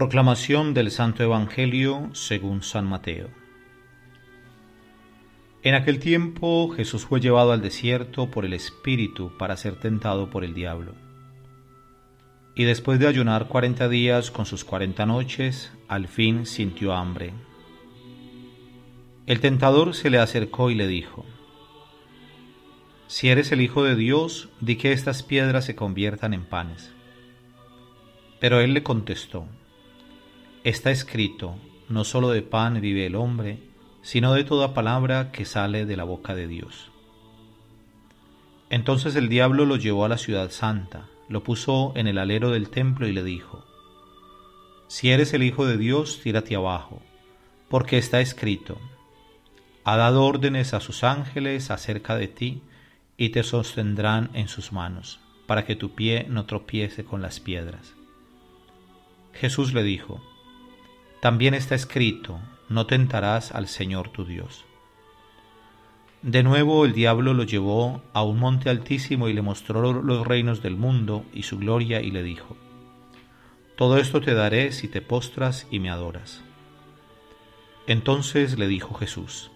Proclamación del Santo Evangelio según San Mateo. En aquel tiempo Jesús fue llevado al desierto por el Espíritu para ser tentado por el diablo. Y después de ayunar cuarenta días con sus cuarenta noches, al fin sintió hambre. El tentador se le acercó y le dijo, Si eres el Hijo de Dios, di que estas piedras se conviertan en panes. Pero él le contestó, Está escrito, no solo de pan vive el hombre, sino de toda palabra que sale de la boca de Dios. Entonces el diablo lo llevó a la ciudad santa, lo puso en el alero del templo y le dijo, Si eres el Hijo de Dios, tírate abajo, porque está escrito, ha dado órdenes a sus ángeles acerca de ti, y te sostendrán en sus manos, para que tu pie no tropiece con las piedras. Jesús le dijo, también está escrito, no tentarás al Señor tu Dios. De nuevo el diablo lo llevó a un monte altísimo y le mostró los reinos del mundo y su gloria y le dijo, Todo esto te daré si te postras y me adoras. Entonces le dijo Jesús,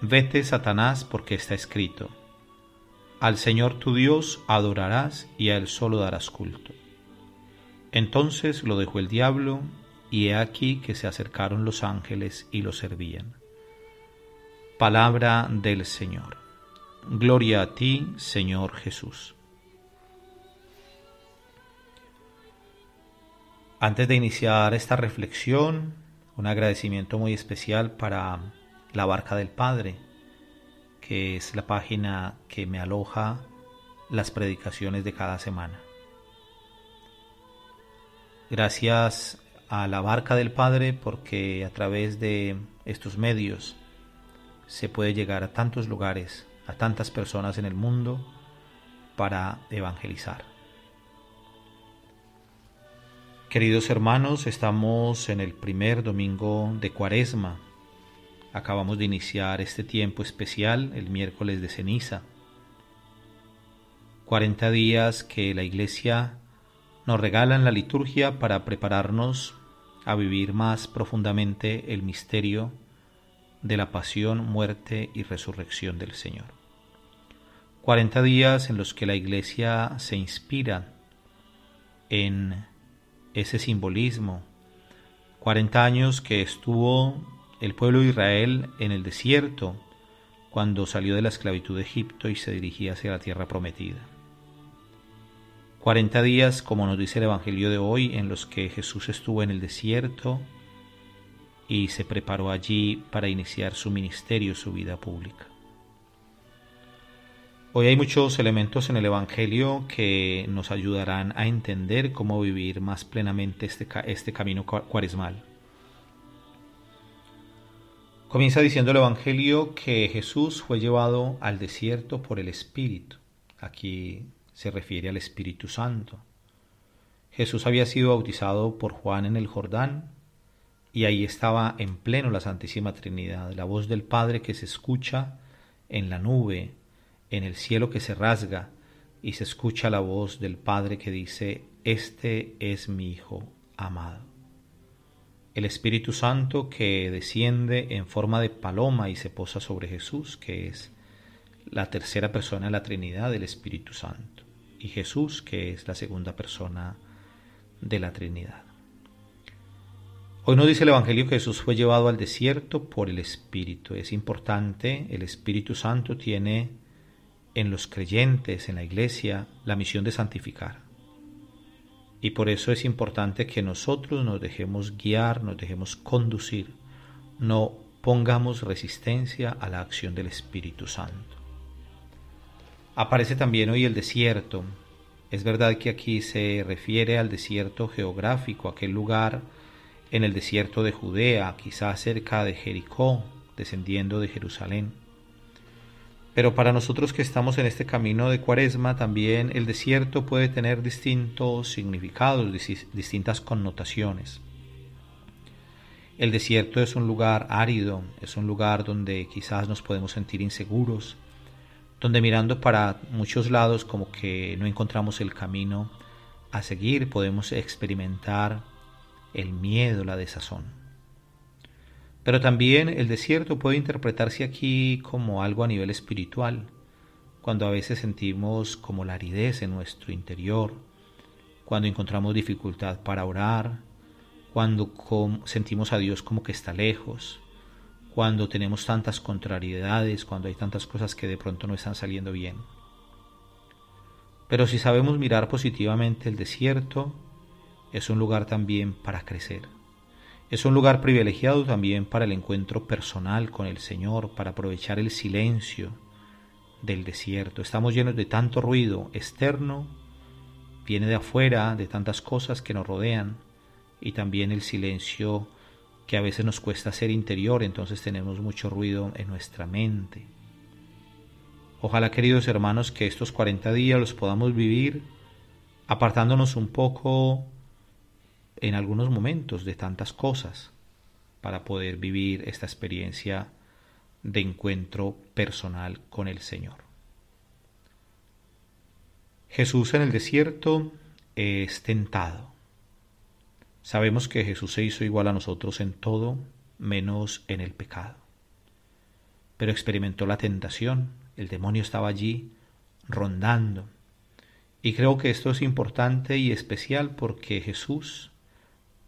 Vete, Satanás, porque está escrito, Al Señor tu Dios adorarás y a Él solo darás culto. Entonces lo dejó el diablo y he aquí que se acercaron los ángeles y los servían. Palabra del Señor. Gloria a ti, Señor Jesús. Antes de iniciar esta reflexión, un agradecimiento muy especial para La Barca del Padre, que es la página que me aloja las predicaciones de cada semana. Gracias a la barca del Padre porque a través de estos medios se puede llegar a tantos lugares, a tantas personas en el mundo para evangelizar. Queridos hermanos, estamos en el primer domingo de Cuaresma. Acabamos de iniciar este tiempo especial el miércoles de ceniza. 40 días que la Iglesia nos regalan la liturgia para prepararnos a vivir más profundamente el misterio de la pasión, muerte y resurrección del Señor. 40 días en los que la Iglesia se inspira en ese simbolismo. 40 años que estuvo el pueblo de Israel en el desierto cuando salió de la esclavitud de Egipto y se dirigía hacia la tierra prometida. 40 días, como nos dice el Evangelio de hoy, en los que Jesús estuvo en el desierto y se preparó allí para iniciar su ministerio, su vida pública. Hoy hay muchos elementos en el Evangelio que nos ayudarán a entender cómo vivir más plenamente este, este camino cuaresmal. Comienza diciendo el Evangelio que Jesús fue llevado al desierto por el Espíritu. Aquí se refiere al Espíritu Santo. Jesús había sido bautizado por Juan en el Jordán y ahí estaba en pleno la Santísima Trinidad, la voz del Padre que se escucha en la nube, en el cielo que se rasga, y se escucha la voz del Padre que dice, Este es mi Hijo amado. El Espíritu Santo que desciende en forma de paloma y se posa sobre Jesús, que es la tercera persona de la Trinidad, el Espíritu Santo y Jesús, que es la segunda persona de la Trinidad. Hoy nos dice el Evangelio que Jesús fue llevado al desierto por el Espíritu. Es importante, el Espíritu Santo tiene en los creyentes, en la iglesia, la misión de santificar. Y por eso es importante que nosotros nos dejemos guiar, nos dejemos conducir, no pongamos resistencia a la acción del Espíritu Santo. Aparece también hoy el desierto. Es verdad que aquí se refiere al desierto geográfico, aquel lugar en el desierto de Judea, quizás cerca de Jericó, descendiendo de Jerusalén. Pero para nosotros que estamos en este camino de cuaresma, también el desierto puede tener distintos significados, distintas connotaciones. El desierto es un lugar árido, es un lugar donde quizás nos podemos sentir inseguros, donde mirando para muchos lados como que no encontramos el camino a seguir, podemos experimentar el miedo, la desazón. Pero también el desierto puede interpretarse aquí como algo a nivel espiritual, cuando a veces sentimos como la aridez en nuestro interior, cuando encontramos dificultad para orar, cuando sentimos a Dios como que está lejos, cuando tenemos tantas contrariedades, cuando hay tantas cosas que de pronto no están saliendo bien. Pero si sabemos mirar positivamente el desierto, es un lugar también para crecer. Es un lugar privilegiado también para el encuentro personal con el Señor, para aprovechar el silencio del desierto. Estamos llenos de tanto ruido externo, viene de afuera, de tantas cosas que nos rodean, y también el silencio que a veces nos cuesta ser interior, entonces tenemos mucho ruido en nuestra mente. Ojalá, queridos hermanos, que estos 40 días los podamos vivir apartándonos un poco en algunos momentos de tantas cosas para poder vivir esta experiencia de encuentro personal con el Señor. Jesús en el desierto es tentado. Sabemos que Jesús se hizo igual a nosotros en todo menos en el pecado. Pero experimentó la tentación, el demonio estaba allí rondando. Y creo que esto es importante y especial porque Jesús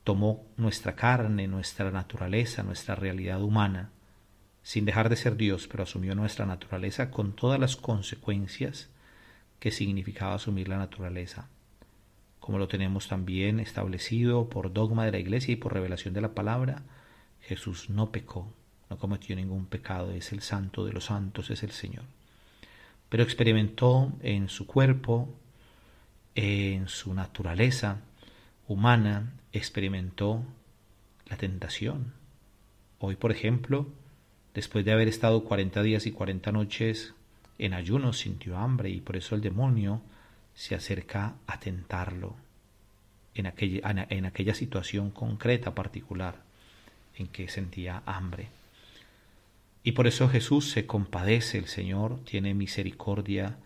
tomó nuestra carne, nuestra naturaleza, nuestra realidad humana, sin dejar de ser Dios, pero asumió nuestra naturaleza con todas las consecuencias que significaba asumir la naturaleza como lo tenemos también establecido por dogma de la iglesia y por revelación de la palabra, Jesús no pecó, no cometió ningún pecado, es el santo de los santos, es el Señor. Pero experimentó en su cuerpo, en su naturaleza humana, experimentó la tentación. Hoy, por ejemplo, después de haber estado 40 días y 40 noches en ayuno, sintió hambre y por eso el demonio se acerca a tentarlo en aquella, situación concreta, particular, en que sentía hambre. Y por eso Jesús se compadece, el Señor tiene misericordia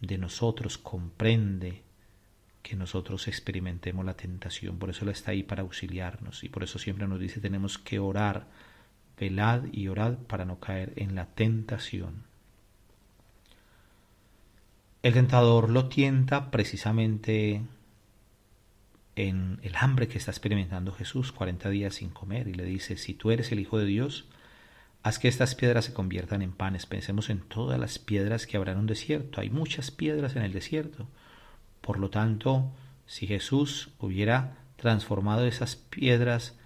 de nosotros, comprende que nosotros experimentemos la tentación, por eso Él está ahí para auxiliarnos y por eso siempre nos dice tenemos que orar, velad y orad para no caer en la tentación. El tentador lo tienta precisamente en el hambre que está experimentando Jesús, 40 días sin comer, y le dice, si tú eres el Hijo de Dios, haz que estas piedras se conviertan en panes. Pensemos en todas las piedras que habrá en un desierto. Hay muchas piedras en el desierto. Por lo tanto, si Jesús hubiera transformado esas piedras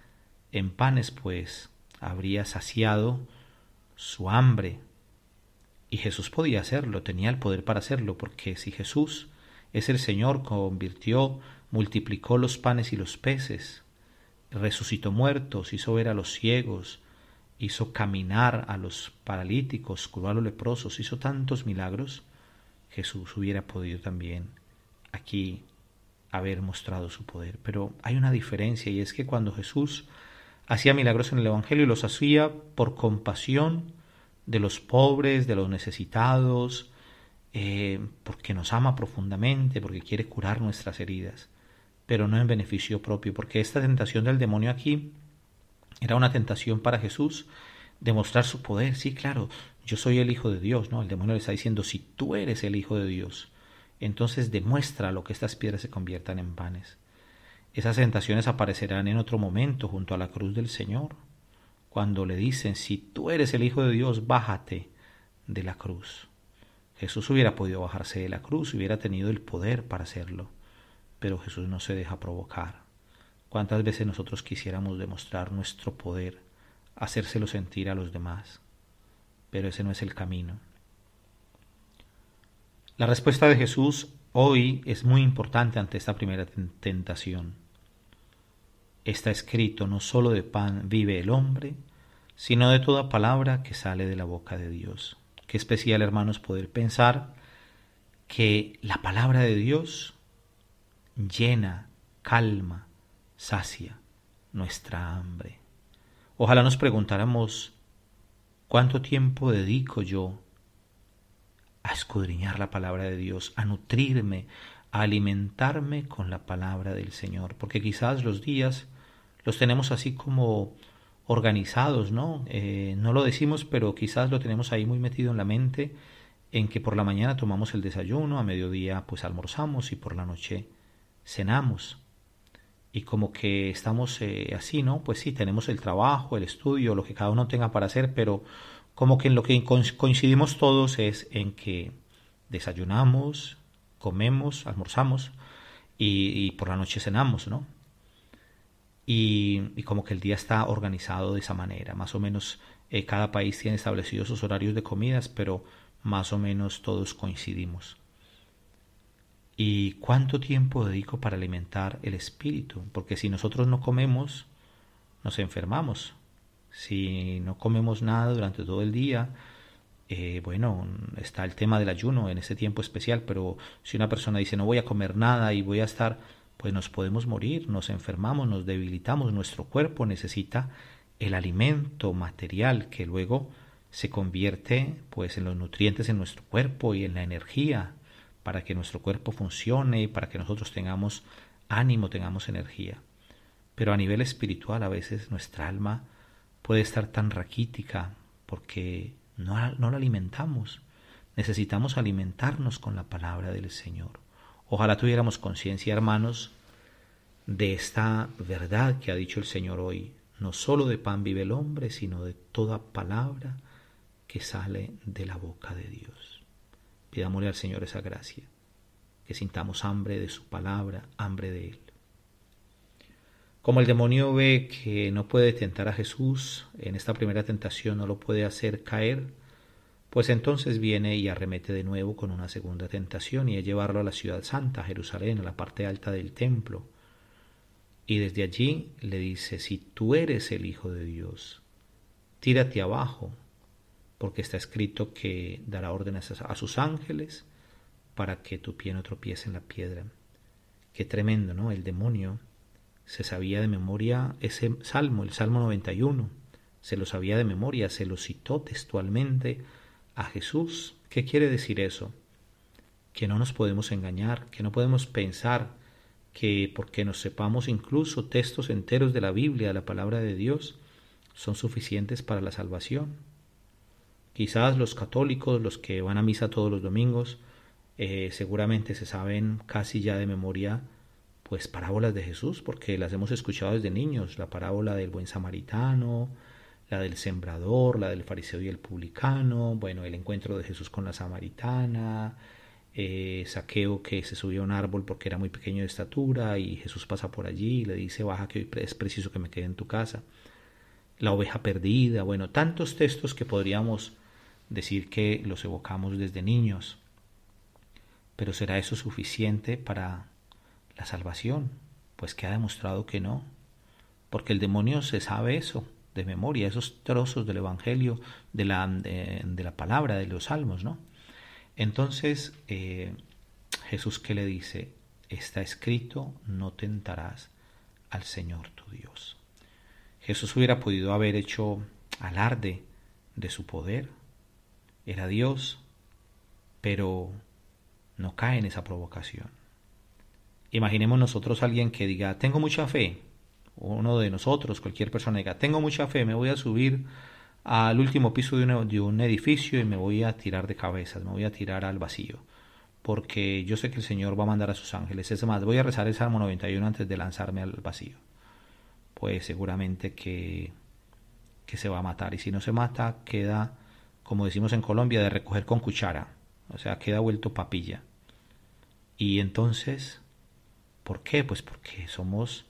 en panes, pues habría saciado su hambre, y Jesús podía hacerlo, tenía el poder para hacerlo, porque si Jesús es el Señor, convirtió, multiplicó los panes y los peces, resucitó muertos, hizo ver a los ciegos, hizo caminar a los paralíticos, curó a los leprosos, hizo tantos milagros, Jesús hubiera podido también aquí haber mostrado su poder. Pero hay una diferencia y es que cuando Jesús hacía milagros en el Evangelio y los hacía por compasión de los pobres, de los necesitados, eh, porque nos ama profundamente, porque quiere curar nuestras heridas, pero no en beneficio propio, porque esta tentación del demonio aquí era una tentación para Jesús, demostrar su poder, sí, claro, yo soy el Hijo de Dios, ¿no? El demonio le está diciendo, si tú eres el Hijo de Dios, entonces demuestra lo que estas piedras se conviertan en panes. Esas tentaciones aparecerán en otro momento junto a la cruz del Señor cuando le dicen, si tú eres el Hijo de Dios, bájate de la cruz. Jesús hubiera podido bajarse de la cruz, hubiera tenido el poder para hacerlo, pero Jesús no se deja provocar. ¿Cuántas veces nosotros quisiéramos demostrar nuestro poder, hacérselo sentir a los demás? Pero ese no es el camino. La respuesta de Jesús hoy es muy importante ante esta primera tentación. Está escrito, no solo de pan vive el hombre, sino de toda palabra que sale de la boca de Dios. Qué especial, hermanos, poder pensar que la palabra de Dios llena, calma, sacia nuestra hambre. Ojalá nos preguntáramos cuánto tiempo dedico yo a escudriñar la palabra de Dios, a nutrirme, a alimentarme con la palabra del Señor, porque quizás los días los tenemos así como organizados, ¿no? Eh, no lo decimos, pero quizás lo tenemos ahí muy metido en la mente, en que por la mañana tomamos el desayuno, a mediodía pues almorzamos y por la noche cenamos. Y como que estamos eh, así, ¿no? Pues sí, tenemos el trabajo, el estudio, lo que cada uno tenga para hacer, pero como que en lo que coincidimos todos es en que desayunamos, comemos, almorzamos y por la noche cenamos, ¿no? y, como que el día está organizado de esa manera. Más o menos eh, cada país tiene establecidos sus horarios de comidas, pero más o menos todos coincidimos. ¿Y cuánto tiempo dedico para alimentar el espíritu? Porque si nosotros no comemos, nos enfermamos. Si no comemos nada durante todo el día, eh, bueno, está el tema del ayuno en ese tiempo especial, pero si una persona dice no voy a comer nada y voy a estar pues nos podemos morir, nos enfermamos, nos debilitamos, nuestro cuerpo necesita el alimento material que luego se convierte pues en los nutrientes en nuestro cuerpo y en la energía para que nuestro cuerpo funcione y para que nosotros tengamos ánimo, tengamos energía. Pero a nivel espiritual a veces nuestra alma puede estar tan raquítica porque no, no la alimentamos. Necesitamos alimentarnos con la palabra del Señor. Ojalá tuviéramos conciencia, hermanos, de esta verdad que ha dicho el Señor hoy. No solo de pan vive el hombre, sino de toda palabra que sale de la boca de Dios. Pidámosle al Señor esa gracia, que sintamos hambre de su palabra, hambre de Él. Como el demonio ve que no puede tentar a Jesús, en esta primera tentación no lo puede hacer caer, pues entonces viene y arremete de nuevo con una segunda tentación y es llevarlo a la ciudad santa, Jerusalén, a la parte alta del templo. Y desde allí le dice, si tú eres el Hijo de Dios, tírate abajo, porque está escrito que dará órdenes a sus ángeles para que tu pie no tropiece en la piedra. Qué tremendo, ¿no? El demonio se sabía de memoria ese salmo, el Salmo 91, se lo sabía de memoria, se lo citó textualmente a Jesús. ¿Qué quiere decir eso? Que no nos podemos engañar, que no podemos pensar que porque nos sepamos incluso textos enteros de la Biblia, la palabra de Dios, son suficientes para la salvación. Quizás los católicos, los que van a misa todos los domingos, eh, seguramente se saben casi ya de memoria pues parábolas de Jesús, porque las hemos escuchado desde niños, la parábola del buen samaritano, la del sembrador, la del fariseo y el publicano, bueno, el encuentro de Jesús con la samaritana, eh, Saqueo que se subió a un árbol porque era muy pequeño de estatura y Jesús pasa por allí y le dice, baja que hoy es preciso que me quede en tu casa, la oveja perdida, bueno, tantos textos que podríamos decir que los evocamos desde niños, pero ¿será eso suficiente para la salvación? Pues que ha demostrado que no, porque el demonio se sabe eso, de memoria esos trozos del Evangelio, de la, de, la palabra, de los salmos, ¿no? Entonces, eh, Jesús que le dice, está escrito, no tentarás al Señor tu Dios. Jesús hubiera podido haber hecho alarde de su poder, era Dios, pero no cae en esa provocación. Imaginemos nosotros alguien que diga, tengo mucha fe, uno de nosotros, cualquier persona diga, tengo mucha fe, me voy a subir al último piso e-, de, un edificio y me voy a tirar de cabezas, me voy a tirar al vacío, porque yo sé que el Señor va a mandar a sus ángeles. Es más, voy a rezar el Salmo 91 antes de lanzarme al vacío. Pues seguramente que, que se va a matar, y si no se mata, queda, como decimos en Colombia, de recoger con cuchara, o sea, queda vuelto papilla. Y entonces, ¿por qué? Pues porque somos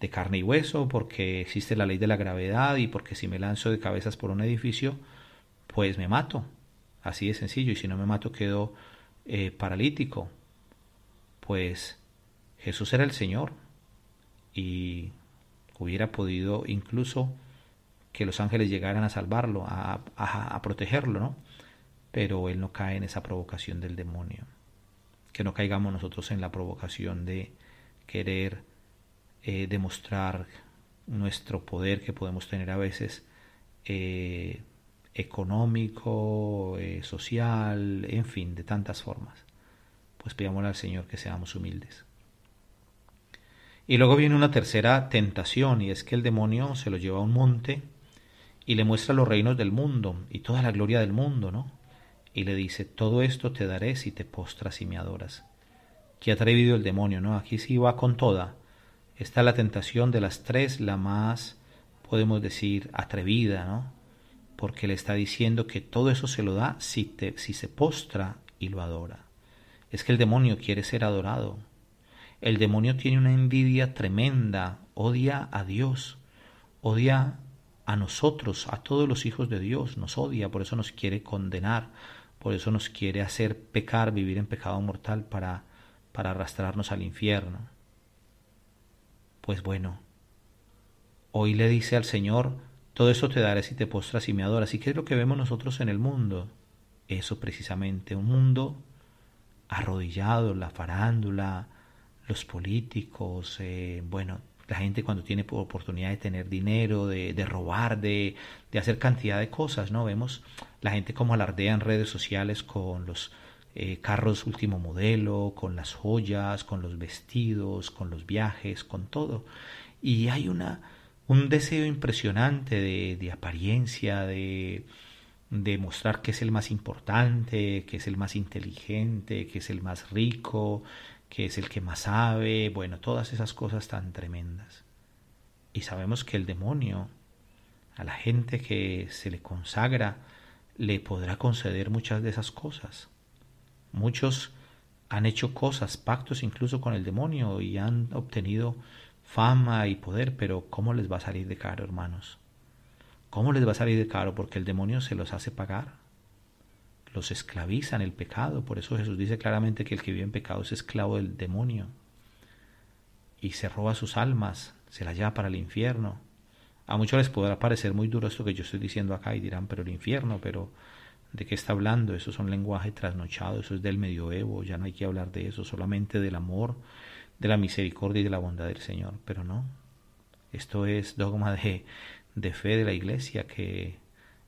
de carne y hueso, porque existe la ley de la gravedad y porque si me lanzo de cabezas por un edificio, pues me mato. Así de sencillo. Y si no me mato, quedo eh, paralítico. Pues Jesús era el Señor y hubiera podido incluso que los ángeles llegaran a salvarlo, a protegerlo, ¿no? Pero él no cae en esa provocación del demonio. Que no caigamos nosotros en la provocación de querer eh, demostrar nuestro poder que podemos tener a veces eh, económico, eh, social, en fin, de tantas formas. Pues pidámosle al Señor que seamos humildes. Y luego viene una tercera tentación y es que el demonio se lo lleva a un monte y le muestra los reinos del mundo y toda la gloria del mundo, ¿no? Y le dice, todo esto te daré si te postras y me adoras. Qué atrevido el demonio, ¿no? Aquí sí va con toda está la tentación de las tres, la más, podemos decir, atrevida, ¿no? Porque le está diciendo que todo eso se lo da si, te, si se postra y lo adora. Es que el demonio quiere ser adorado. El demonio tiene una envidia tremenda, odia a Dios, odia a nosotros, a todos los hijos de Dios, nos odia, por eso nos quiere condenar, por eso nos quiere hacer pecar, vivir en pecado mortal para, para arrastrarnos al infierno. Pues bueno, hoy le dice al Señor, todo eso te daré si te postras y me adoras. ¿Y qué es lo que vemos nosotros en el mundo? Eso precisamente, un mundo arrodillado, la farándula, los políticos, eh, bueno, la gente cuando tiene oportunidad de tener dinero, de, robar, de, de, hacer cantidad de cosas, ¿no? Vemos la gente como alardea en redes sociales con los eh, carros último modelo, con las joyas, con los vestidos, con los viajes, con todo. Y hay una, un deseo impresionante de, apariencia, de, de mostrar que es el más importante, que es el más inteligente, que es el más rico, que es el que más sabe, bueno, todas esas cosas tan tremendas. Y sabemos que el demonio a la gente que se le consagra le podrá conceder muchas de esas cosas. Muchos han hecho cosas, pactos incluso con el demonio y han obtenido fama y poder, pero ¿cómo les va a salir de caro, hermanos? ¿Cómo les va a salir de caro? Porque el demonio se los hace pagar. Los esclaviza en el pecado. Por eso Jesús dice claramente que el que vive en pecado es esclavo del demonio. Y se roba sus almas, se las lleva para el infierno. A muchos les podrá parecer muy duro esto que yo estoy diciendo acá y dirán, pero el infierno, pero ¿De qué está hablando? Eso es un lenguaje trasnochado, eso es del medioevo, ya no hay que hablar de eso, solamente del amor, de la misericordia y de la bondad del Señor. Pero no, esto es dogma de, de fe de la iglesia, que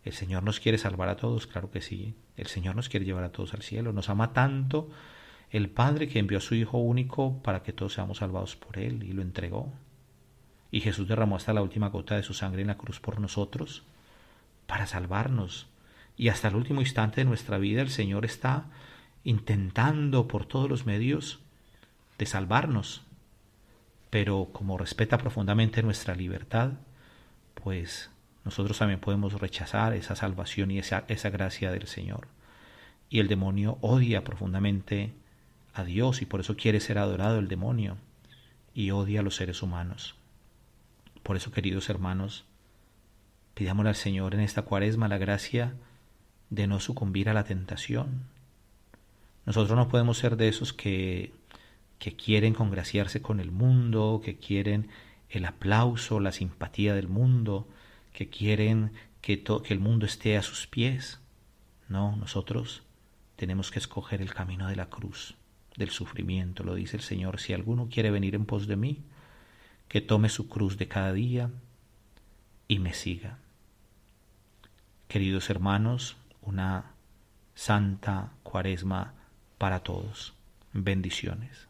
el Señor nos quiere salvar a todos, claro que sí, el Señor nos quiere llevar a todos al cielo, nos ama tanto el Padre que envió a su Hijo único para que todos seamos salvados por Él y lo entregó. Y Jesús derramó hasta la última gota de su sangre en la cruz por nosotros, para salvarnos y hasta el último instante de nuestra vida el Señor está intentando por todos los medios de salvarnos. Pero como respeta profundamente nuestra libertad, pues nosotros también podemos rechazar esa salvación y esa, esa gracia del Señor. Y el demonio odia profundamente a Dios y por eso quiere ser adorado el demonio y odia a los seres humanos. Por eso, queridos hermanos, pidámosle al Señor en esta cuaresma la gracia de no sucumbir a la tentación. Nosotros no podemos ser de esos que, que quieren congraciarse con el mundo, que quieren el aplauso, la simpatía del mundo, que quieren que, que el mundo esté a sus pies. No, nosotros tenemos que escoger el camino de la cruz, del sufrimiento, lo dice el Señor. Si alguno quiere venir en pos de mí, que tome su cruz de cada día y me siga. Queridos hermanos, una santa cuaresma para todos. Bendiciones.